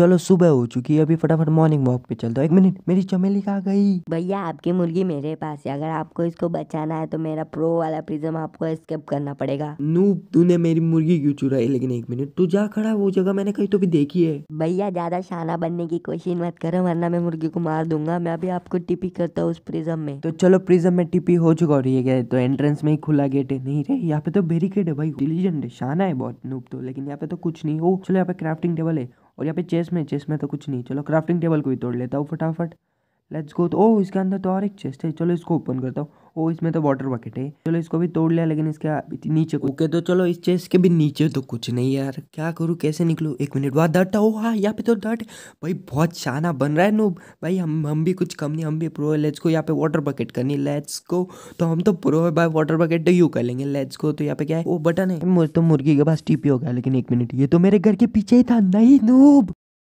चलो सुबह हो चुकी है अभी फटाफट मॉर्निंग वॉक पे चलता हूँ एक मिनट मेरी चमेली कहा गई भैया आपकी मुर्गी मेरे पास है अगर आपको इसको बचाना है तो मेरा प्रो वाला प्रिज्म आपको एस्केप करना पड़ेगा नूप तूने मेरी मुर्गी क्यों चुराई लेकिन एक मिनट तू जा खड़ा वो जगह मैंने कहीं तो भी देखी है भैया ज्यादा शाना बनने की कोशिश मत करो वरना मैं मुर्गी को मार दूंगा मैं अभी आपको टिपी करता हूँ उस प्रिज्म में तो चलो प्रिज्म में टिपी हो चुका और ये तो एंट्रेंस में ही खुला गेट है नहीं रे यहाँ पे तो बैरिकेड है भाई डिलीजेंट है शाना है बहुत नूप तो लेकिन यहाँ पे तो कुछ नहीं हो चलो यहाँ पे क्राफ्टिंग टेबल है और यहाँ पे चेस में चेस में तो कुछ नहीं चलो क्राफ्टिंग टेबल को ही तोड़ लेता हूँ फटाफट लेट्स गो तो ओ इसके अंदर तो और एक चेस्ट है चलो इसको ओपन करता हूँ ओ इसमें तो वाटर बकेट है चलो इसको भी तोड़ लिया लेकिन इसके नीचे ओके okay, तो चलो इस चेस्ट के भी नीचे तो कुछ नहीं यार क्या करूँ कैसे निकलू एक मिनट बाद डट ओ हाँ यहाँ पे तो डट भाई बहुत शाना बन रहा है नो भाई हम हम भी कुछ कम नहीं हम भी प्रो है लेट्स को यहाँ पे वाटर बकेट करनी लेट्स को तो हम तो प्रो है भाई वाटर बकेट तो यू कर लेंगे लेट्स को तो यहाँ पे क्या है वो बटन है तो मुर्गी के पास टीपी हो गया लेकिन एक मिनट ये तो मेरे घर के पीछे ही था नहीं नूब